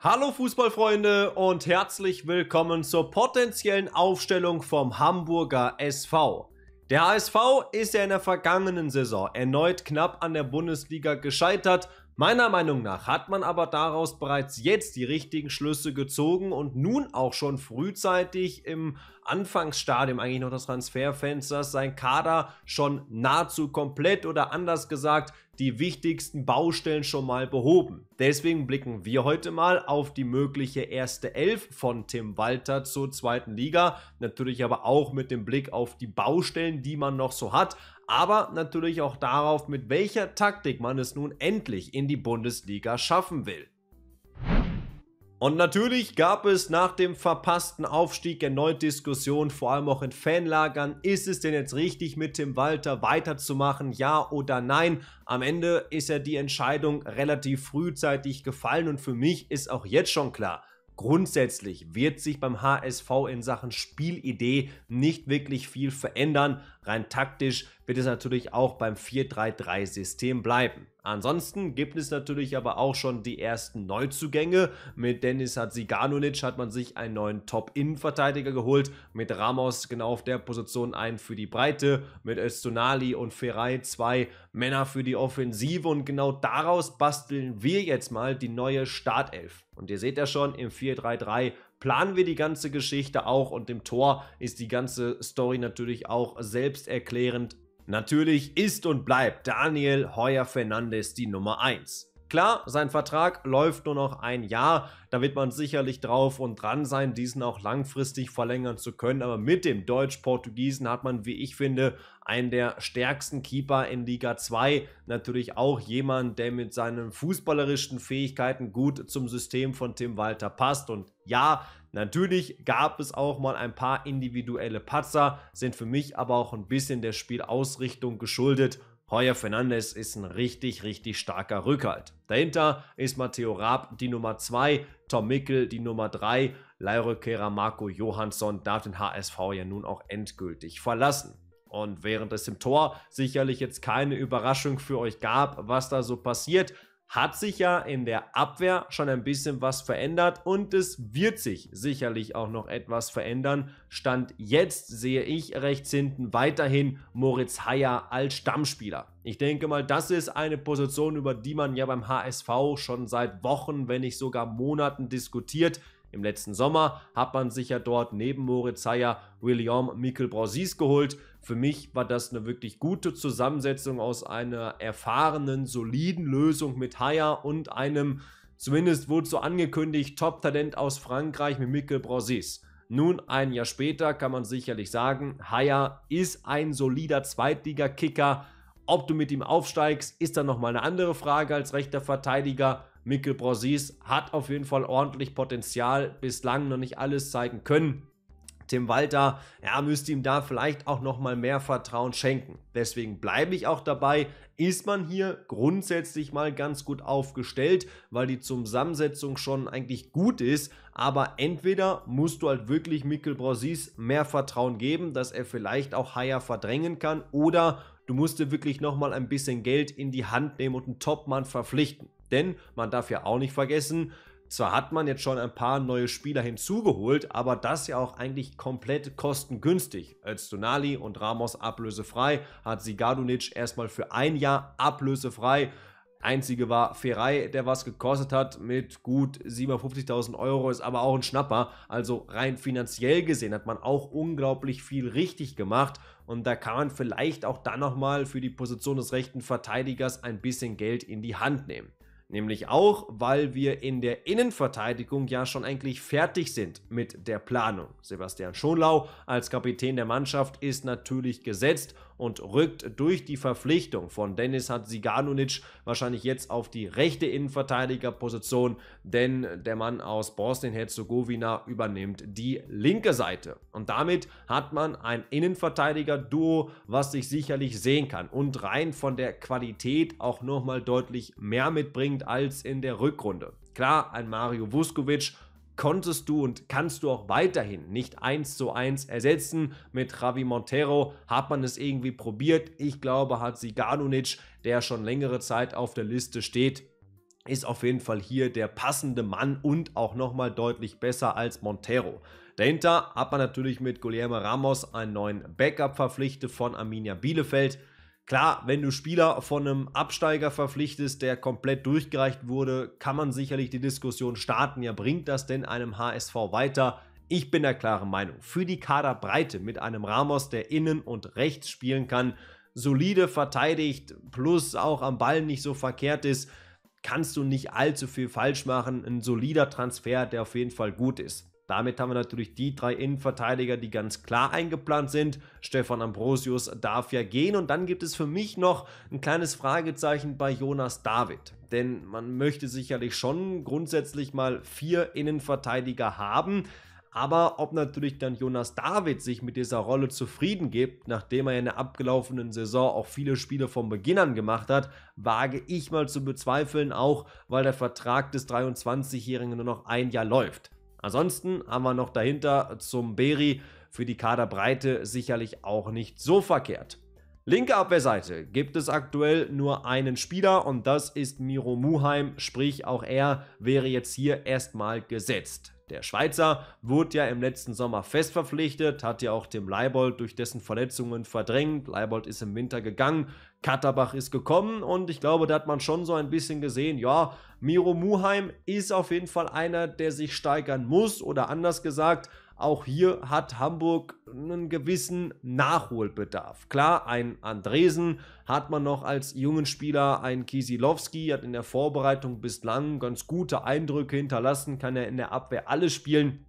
Hallo Fußballfreunde und herzlich willkommen zur potenziellen Aufstellung vom Hamburger SV. Der HSV ist ja in der vergangenen Saison erneut knapp an der Bundesliga gescheitert. Meiner Meinung nach hat man aber daraus bereits jetzt die richtigen Schlüsse gezogen und nun auch schon frühzeitig im Anfangsstadium eigentlich noch des Transferfensters sein Kader schon nahezu komplett oder anders gesagt die wichtigsten Baustellen schon mal behoben. Deswegen blicken wir heute mal auf die mögliche erste Elf von Tim Walter zur zweiten Liga. Natürlich aber auch mit dem Blick auf die Baustellen, die man noch so hat, aber natürlich auch darauf, mit welcher Taktik man es nun endlich in die Bundesliga schaffen will. Und natürlich gab es nach dem verpassten Aufstieg erneut Diskussionen, vor allem auch in Fanlagern. Ist es denn jetzt richtig, mit Tim Walter weiterzumachen, ja oder nein? Am Ende ist ja die Entscheidung relativ frühzeitig gefallen und für mich ist auch jetzt schon klar, grundsätzlich wird sich beim HSV in Sachen Spielidee nicht wirklich viel verändern. Rein taktisch wird es natürlich auch beim 4-3-3-System bleiben. Ansonsten gibt es natürlich aber auch schon die ersten Neuzugänge. Mit Dennis Hadziganulic hat man sich einen neuen Top-Innenverteidiger geholt. Mit Ramos genau auf der Position einen für die Breite. Mit Östonali und Ferrei zwei Männer für die Offensive. Und genau daraus basteln wir jetzt mal die neue Startelf. Und ihr seht ja schon, im 4-3-3 planen wir die ganze Geschichte auch und im Tor ist die ganze Story natürlich auch selbsterklärend. Natürlich ist und bleibt Daniel Heuer Fernandes die Nummer 1. Klar, sein Vertrag läuft nur noch ein Jahr. Da wird man sicherlich drauf und dran sein, diesen auch langfristig verlängern zu können. Aber mit dem Deutsch-Portugiesen hat man, wie ich finde, einen der stärksten Keeper in Liga 2. Natürlich auch jemand, der mit seinen fußballerischen Fähigkeiten gut zum System von Tim Walter passt. Und ja, Natürlich gab es auch mal ein paar individuelle Patzer, sind für mich aber auch ein bisschen der Spielausrichtung geschuldet. Heuer Fernandes ist ein richtig, richtig starker Rückhalt. Dahinter ist Matteo Raab die Nummer 2, Tom Mickel die Nummer 3, Leihrückkehrer Marco Johansson darf den HSV ja nun auch endgültig verlassen. Und während es im Tor sicherlich jetzt keine Überraschung für euch gab, was da so passiert, hat sich ja in der Abwehr schon ein bisschen was verändert und es wird sich sicherlich auch noch etwas verändern. Stand jetzt sehe ich rechts hinten weiterhin Moritz Heyer als Stammspieler. Ich denke mal, das ist eine Position, über die man ja beim HSV schon seit Wochen, wenn nicht sogar Monaten diskutiert. Im letzten Sommer hat man sich ja dort neben Moritz Heyer William Mikkel Brosis geholt für mich war das eine wirklich gute Zusammensetzung aus einer erfahrenen, soliden Lösung mit Haya und einem, zumindest wurde so angekündigt, Top-Talent aus Frankreich mit Mikkel Brosis. Nun, ein Jahr später kann man sicherlich sagen, Haya ist ein solider Zweitliga-Kicker. Ob du mit ihm aufsteigst, ist dann nochmal eine andere Frage als rechter Verteidiger. Mikkel Brosis hat auf jeden Fall ordentlich Potenzial, bislang noch nicht alles zeigen können. Tim Walter, ja, müsste ihm da vielleicht auch nochmal mehr Vertrauen schenken. Deswegen bleibe ich auch dabei, ist man hier grundsätzlich mal ganz gut aufgestellt, weil die Zusammensetzung schon eigentlich gut ist. Aber entweder musst du halt wirklich Mikkel Brosis mehr Vertrauen geben, dass er vielleicht auch Haier verdrängen kann, oder du musst dir wirklich nochmal ein bisschen Geld in die Hand nehmen und einen Topmann verpflichten. Denn man darf ja auch nicht vergessen, zwar hat man jetzt schon ein paar neue Spieler hinzugeholt, aber das ja auch eigentlich komplett kostengünstig. Öztunali und Ramos ablösefrei, hat Sigadunic erstmal für ein Jahr ablösefrei. Einzige war Ferrei, der was gekostet hat mit gut 57.000 Euro, ist aber auch ein Schnapper. Also rein finanziell gesehen hat man auch unglaublich viel richtig gemacht. Und da kann man vielleicht auch dann nochmal für die Position des rechten Verteidigers ein bisschen Geld in die Hand nehmen. Nämlich auch, weil wir in der Innenverteidigung ja schon eigentlich fertig sind mit der Planung. Sebastian Schonlau als Kapitän der Mannschaft ist natürlich gesetzt und rückt durch die Verpflichtung von Dennis Hatziganunic wahrscheinlich jetzt auf die rechte Innenverteidigerposition, denn der Mann aus Bosnien-Herzegowina übernimmt die linke Seite. Und damit hat man ein Innenverteidiger-Duo, was sich sicherlich sehen kann und rein von der Qualität auch nochmal deutlich mehr mitbringt als in der Rückrunde. Klar, ein Mario Vuskovic konntest du und kannst du auch weiterhin nicht eins zu eins ersetzen. Mit Javi Montero hat man es irgendwie probiert. Ich glaube, hat Siganunic, der schon längere Zeit auf der Liste steht, ist auf jeden Fall hier der passende Mann und auch nochmal deutlich besser als Montero. Dahinter hat man natürlich mit Guillermo Ramos einen neuen Backup verpflichtet von Arminia Bielefeld. Klar, wenn du Spieler von einem Absteiger verpflichtest, der komplett durchgereicht wurde, kann man sicherlich die Diskussion starten. Ja, bringt das denn einem HSV weiter? Ich bin der klaren Meinung, für die Kaderbreite mit einem Ramos, der innen und rechts spielen kann, solide verteidigt, plus auch am Ball nicht so verkehrt ist, kannst du nicht allzu viel falsch machen. Ein solider Transfer, der auf jeden Fall gut ist. Damit haben wir natürlich die drei Innenverteidiger, die ganz klar eingeplant sind. Stefan Ambrosius darf ja gehen und dann gibt es für mich noch ein kleines Fragezeichen bei Jonas David. Denn man möchte sicherlich schon grundsätzlich mal vier Innenverteidiger haben. Aber ob natürlich dann Jonas David sich mit dieser Rolle zufrieden gibt, nachdem er in der abgelaufenen Saison auch viele Spiele von Beginn an gemacht hat, wage ich mal zu bezweifeln, auch weil der Vertrag des 23-Jährigen nur noch ein Jahr läuft. Ansonsten haben wir noch dahinter zum Beri für die Kaderbreite sicherlich auch nicht so verkehrt. Linke Abwehrseite gibt es aktuell nur einen Spieler und das ist Miro Muheim, sprich auch er wäre jetzt hier erstmal gesetzt. Der Schweizer wurde ja im letzten Sommer fest verpflichtet, hat ja auch dem Leibold durch dessen Verletzungen verdrängt. Leibold ist im Winter gegangen, Katterbach ist gekommen und ich glaube, da hat man schon so ein bisschen gesehen, ja, Miro Muheim ist auf jeden Fall einer, der sich steigern muss oder anders gesagt, auch hier hat Hamburg einen gewissen Nachholbedarf. Klar, ein Andresen hat man noch als jungen Spieler, ein Kisilowski hat in der Vorbereitung bislang ganz gute Eindrücke hinterlassen, kann er ja in der Abwehr alles spielen.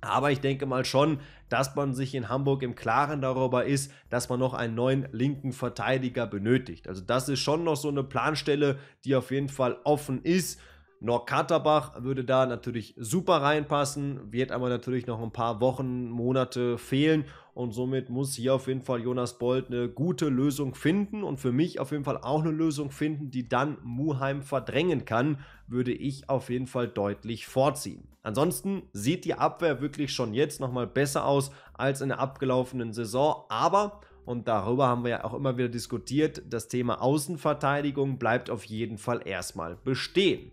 Aber ich denke mal schon, dass man sich in Hamburg im Klaren darüber ist, dass man noch einen neuen linken Verteidiger benötigt. Also das ist schon noch so eine Planstelle, die auf jeden Fall offen ist. Nordkaterbach würde da natürlich super reinpassen, wird aber natürlich noch ein paar Wochen, Monate fehlen und somit muss hier auf jeden Fall Jonas Bold eine gute Lösung finden und für mich auf jeden Fall auch eine Lösung finden, die dann Muheim verdrängen kann, würde ich auf jeden Fall deutlich vorziehen. Ansonsten sieht die Abwehr wirklich schon jetzt nochmal besser aus als in der abgelaufenen Saison, aber und darüber haben wir ja auch immer wieder diskutiert, das Thema Außenverteidigung bleibt auf jeden Fall erstmal bestehen.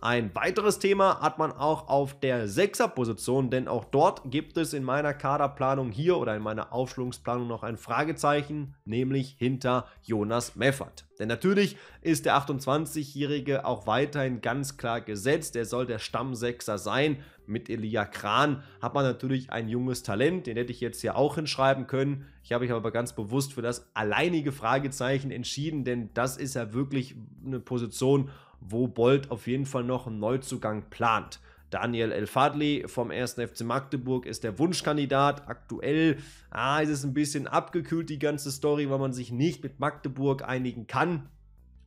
Ein weiteres Thema hat man auch auf der 6er Position, denn auch dort gibt es in meiner Kaderplanung hier oder in meiner Aufstellungsplanung noch ein Fragezeichen, nämlich hinter Jonas Meffert. Denn natürlich ist der 28-Jährige auch weiterhin ganz klar gesetzt. Er soll der Stammsechser sein. Mit Elia Kran hat man natürlich ein junges Talent, den hätte ich jetzt hier auch hinschreiben können. Ich habe mich aber ganz bewusst für das alleinige Fragezeichen entschieden, denn das ist ja wirklich eine Position, wo Bolt auf jeden Fall noch einen Neuzugang plant. Daniel Elfadli vom 1. FC Magdeburg ist der Wunschkandidat. Aktuell ah, ist es ein bisschen abgekühlt, die ganze Story, weil man sich nicht mit Magdeburg einigen kann.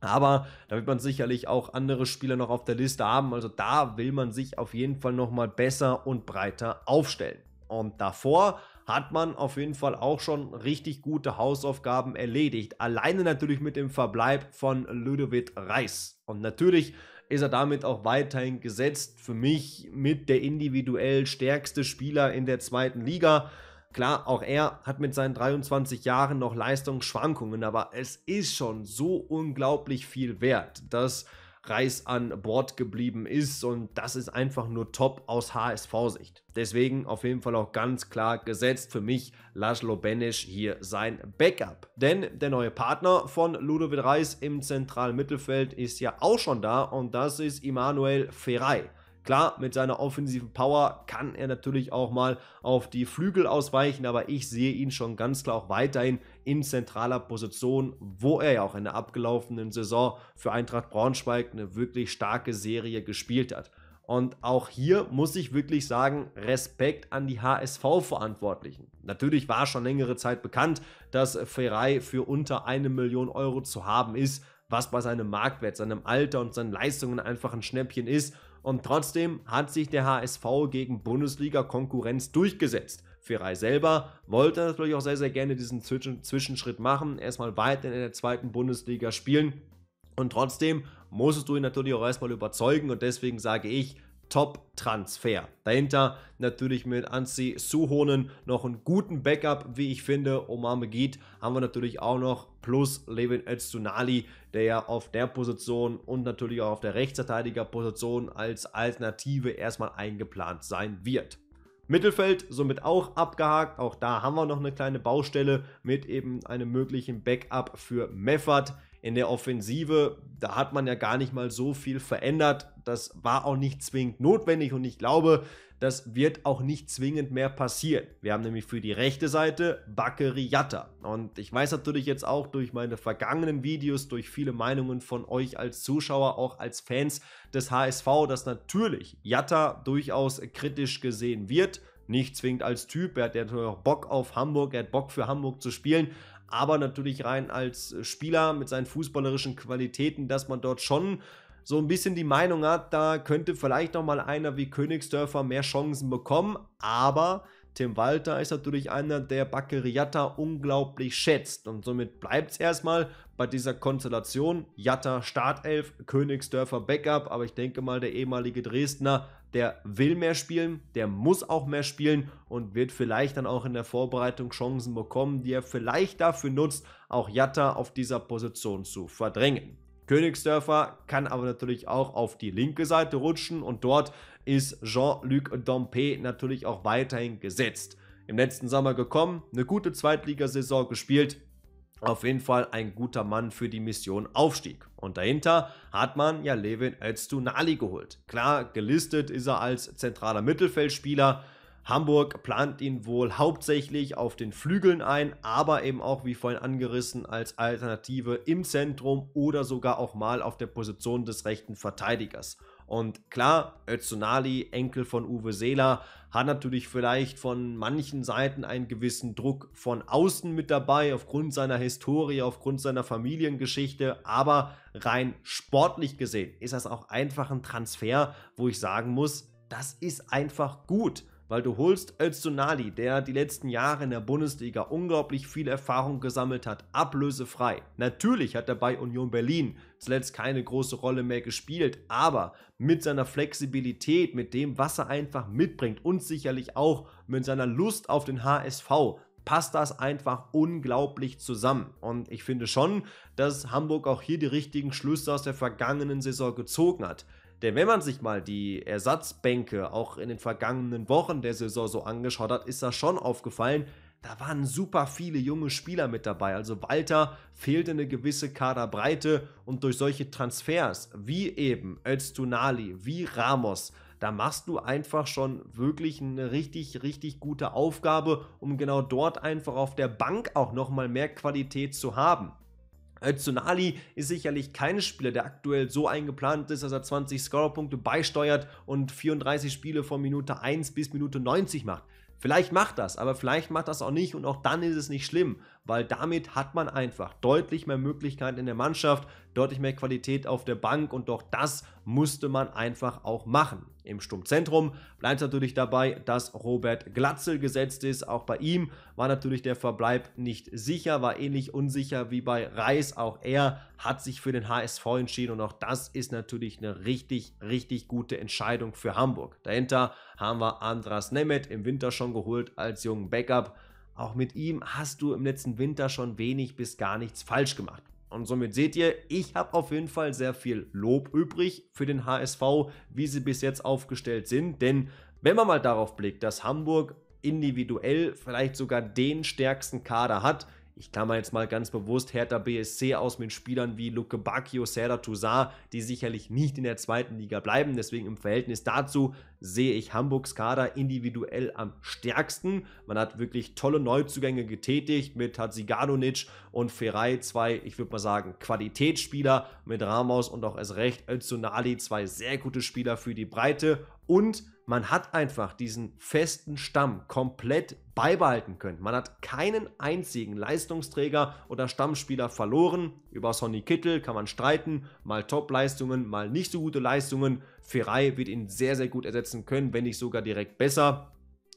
Aber da wird man sicherlich auch andere Spieler noch auf der Liste haben. Also da will man sich auf jeden Fall nochmal besser und breiter aufstellen. Und davor hat man auf jeden Fall auch schon richtig gute Hausaufgaben erledigt. Alleine natürlich mit dem Verbleib von Ludovic Reis. Und natürlich ist er damit auch weiterhin gesetzt. Für mich mit der individuell stärkste Spieler in der zweiten Liga. Klar, auch er hat mit seinen 23 Jahren noch Leistungsschwankungen, aber es ist schon so unglaublich viel wert, dass Reis an Bord geblieben ist. Und das ist einfach nur top aus HSV-Sicht. Deswegen auf jeden Fall auch ganz klar gesetzt für mich Laszlo Benesch hier sein Backup. Denn der neue Partner von Ludovic Reis im zentralen Mittelfeld ist ja auch schon da und das ist Immanuel Ferrei. Klar, mit seiner offensiven Power kann er natürlich auch mal auf die Flügel ausweichen, aber ich sehe ihn schon ganz klar auch weiterhin in zentraler Position, wo er ja auch in der abgelaufenen Saison für Eintracht Braunschweig eine wirklich starke Serie gespielt hat. Und auch hier muss ich wirklich sagen, Respekt an die HSV-Verantwortlichen. Natürlich war schon längere Zeit bekannt, dass Ferrei für unter eine Million Euro zu haben ist was bei seinem Marktwert, seinem Alter und seinen Leistungen einfach ein Schnäppchen ist. Und trotzdem hat sich der HSV gegen Bundesliga-Konkurrenz durchgesetzt. Ferrei selber wollte natürlich auch sehr, sehr gerne diesen Zwischen Zwischenschritt machen, erstmal weiter in der zweiten Bundesliga spielen. Und trotzdem musstest du ihn natürlich auch erstmal überzeugen und deswegen sage ich, Top-Transfer. Dahinter natürlich mit Ansi Suhonen noch einen guten Backup, wie ich finde. Omar Megid haben wir natürlich auch noch, plus Levin Öztunali, der ja auf der Position und natürlich auch auf der Rechtsverteidigerposition als Alternative erstmal eingeplant sein wird. Mittelfeld somit auch abgehakt. Auch da haben wir noch eine kleine Baustelle mit eben einem möglichen Backup für Meffert. In der Offensive, da hat man ja gar nicht mal so viel verändert. Das war auch nicht zwingend notwendig und ich glaube, das wird auch nicht zwingend mehr passieren. Wir haben nämlich für die rechte Seite Bakary Yatta. Und ich weiß natürlich jetzt auch durch meine vergangenen Videos, durch viele Meinungen von euch als Zuschauer, auch als Fans des HSV, dass natürlich Yatta durchaus kritisch gesehen wird. Nicht zwingend als Typ, er hat ja auch Bock auf Hamburg, er hat Bock für Hamburg zu spielen, aber natürlich rein als äh, Spieler mit seinen fußballerischen Qualitäten, dass man dort schon so ein bisschen die Meinung hat, da könnte vielleicht noch mal einer wie Königsdörfer mehr Chancen bekommen, aber Tim Walter ist natürlich einer, der Bakeriata unglaublich schätzt. Und somit bleibt es erstmal bei dieser Konstellation. Jatta Startelf, Königsdörfer Backup. Aber ich denke mal, der ehemalige Dresdner der will mehr spielen, der muss auch mehr spielen und wird vielleicht dann auch in der Vorbereitung Chancen bekommen, die er vielleicht dafür nutzt, auch Jatta auf dieser Position zu verdrängen. Königsdörfer kann aber natürlich auch auf die linke Seite rutschen und dort ist Jean-Luc Dompe natürlich auch weiterhin gesetzt. Im letzten Sommer gekommen, eine gute Zweitligasaison gespielt, auf jeden Fall ein guter Mann für die Mission Aufstieg. Und dahinter hat man ja Levin Öztunali geholt. Klar, gelistet ist er als zentraler Mittelfeldspieler. Hamburg plant ihn wohl hauptsächlich auf den Flügeln ein, aber eben auch, wie vorhin angerissen, als Alternative im Zentrum oder sogar auch mal auf der Position des rechten Verteidigers. Und klar, Özunali, Enkel von Uwe Seeler, hat natürlich vielleicht von manchen Seiten einen gewissen Druck von außen mit dabei, aufgrund seiner Historie, aufgrund seiner Familiengeschichte. Aber rein sportlich gesehen ist das auch einfach ein Transfer, wo ich sagen muss, das ist einfach gut weil du holst Öztunali, der die letzten Jahre in der Bundesliga unglaublich viel Erfahrung gesammelt hat, ablösefrei. Natürlich hat er bei Union Berlin zuletzt keine große Rolle mehr gespielt, aber mit seiner Flexibilität, mit dem, was er einfach mitbringt und sicherlich auch mit seiner Lust auf den HSV, passt das einfach unglaublich zusammen. Und ich finde schon, dass Hamburg auch hier die richtigen Schlüsse aus der vergangenen Saison gezogen hat. Denn wenn man sich mal die Ersatzbänke auch in den vergangenen Wochen der Saison so angeschaut hat, ist das schon aufgefallen, da waren super viele junge Spieler mit dabei. Also Walter fehlte eine gewisse Kaderbreite und durch solche Transfers wie eben Öztunali, wie Ramos, da machst du einfach schon wirklich eine richtig, richtig gute Aufgabe, um genau dort einfach auf der Bank auch nochmal mehr Qualität zu haben. Zonali äh, ist sicherlich kein Spieler, der aktuell so eingeplant ist, dass er 20 Scorerpunkte beisteuert und 34 Spiele von Minute 1 bis Minute 90 macht. Vielleicht macht das, aber vielleicht macht das auch nicht und auch dann ist es nicht schlimm weil damit hat man einfach deutlich mehr Möglichkeiten in der Mannschaft, deutlich mehr Qualität auf der Bank und doch das musste man einfach auch machen. Im Sturmzentrum bleibt natürlich dabei, dass Robert Glatzel gesetzt ist. Auch bei ihm war natürlich der Verbleib nicht sicher, war ähnlich unsicher wie bei Reis. Auch er hat sich für den HSV entschieden und auch das ist natürlich eine richtig, richtig gute Entscheidung für Hamburg. Dahinter haben wir Andras Nemeth im Winter schon geholt als jungen Backup. Auch mit ihm hast du im letzten Winter schon wenig bis gar nichts falsch gemacht. Und somit seht ihr, ich habe auf jeden Fall sehr viel Lob übrig für den HSV, wie sie bis jetzt aufgestellt sind. Denn wenn man mal darauf blickt, dass Hamburg individuell vielleicht sogar den stärksten Kader hat, ich klammer jetzt mal ganz bewusst Hertha BSC aus mit Spielern wie Luke Bacchio, Serdar Toussaint, die sicherlich nicht in der zweiten Liga bleiben. Deswegen im Verhältnis dazu sehe ich Hamburgs Kader individuell am stärksten. Man hat wirklich tolle Neuzugänge getätigt mit Hadziganonic und Ferrei, zwei, ich würde mal sagen, Qualitätsspieler mit Ramos und auch erst recht Özunali, zwei sehr gute Spieler für die Breite und man hat einfach diesen festen Stamm komplett beibehalten können. Man hat keinen einzigen Leistungsträger oder Stammspieler verloren. Über Sonny Kittel kann man streiten, mal Top-Leistungen, mal nicht so gute Leistungen. Ferrei wird ihn sehr, sehr gut ersetzen können, wenn nicht sogar direkt besser.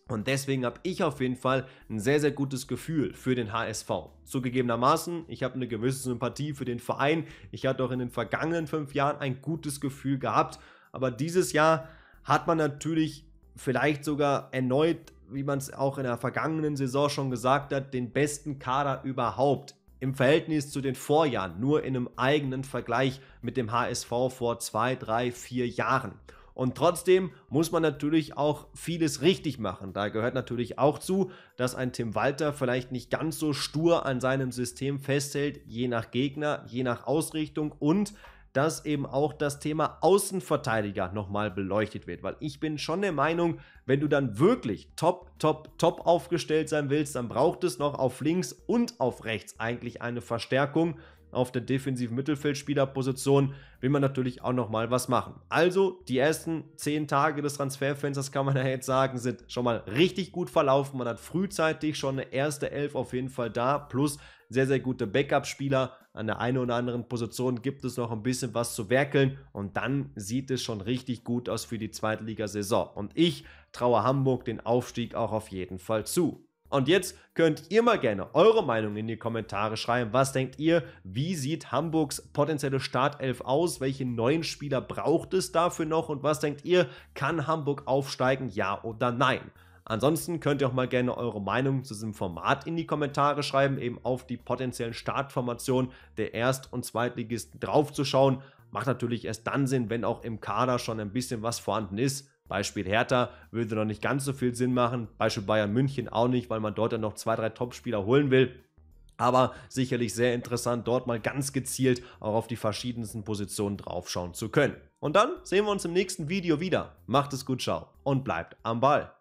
Und deswegen habe ich auf jeden Fall ein sehr, sehr gutes Gefühl für den HSV. Zugegebenermaßen, ich habe eine gewisse Sympathie für den Verein. Ich hatte auch in den vergangenen fünf Jahren ein gutes Gefühl gehabt. Aber dieses Jahr hat man natürlich vielleicht sogar erneut, wie man es auch in der vergangenen Saison schon gesagt hat, den besten Kader überhaupt im Verhältnis zu den Vorjahren, nur in einem eigenen Vergleich mit dem HSV vor zwei, drei, vier Jahren. Und trotzdem muss man natürlich auch vieles richtig machen. Da gehört natürlich auch zu, dass ein Tim Walter vielleicht nicht ganz so stur an seinem System festhält, je nach Gegner, je nach Ausrichtung und dass eben auch das Thema Außenverteidiger nochmal beleuchtet wird. Weil ich bin schon der Meinung, wenn du dann wirklich top, top, top aufgestellt sein willst, dann braucht es noch auf links und auf rechts eigentlich eine Verstärkung. Auf der defensiven Mittelfeldspielerposition will man natürlich auch nochmal was machen. Also, die ersten zehn Tage des Transferfensters, kann man ja jetzt sagen, sind schon mal richtig gut verlaufen. Man hat frühzeitig schon eine erste Elf auf jeden Fall da, plus sehr, sehr gute Backup-Spieler. An der einen oder anderen Position gibt es noch ein bisschen was zu werkeln und dann sieht es schon richtig gut aus für die Zweitligasaison. Und ich traue Hamburg den Aufstieg auch auf jeden Fall zu. Und jetzt könnt ihr mal gerne eure Meinung in die Kommentare schreiben. Was denkt ihr? Wie sieht Hamburgs potenzielle Startelf aus? Welche neuen Spieler braucht es dafür noch? Und was denkt ihr? Kann Hamburg aufsteigen? Ja oder nein? Ansonsten könnt ihr auch mal gerne eure Meinung zu diesem Format in die Kommentare schreiben, eben auf die potenziellen Startformationen der Erst- und Zweitligisten draufzuschauen. Macht natürlich erst dann Sinn, wenn auch im Kader schon ein bisschen was vorhanden ist. Beispiel Hertha würde noch nicht ganz so viel Sinn machen, Beispiel Bayern München auch nicht, weil man dort dann noch zwei, drei Topspieler holen will. Aber sicherlich sehr interessant, dort mal ganz gezielt auch auf die verschiedensten Positionen draufschauen zu können. Und dann sehen wir uns im nächsten Video wieder. Macht es gut, ciao und bleibt am Ball.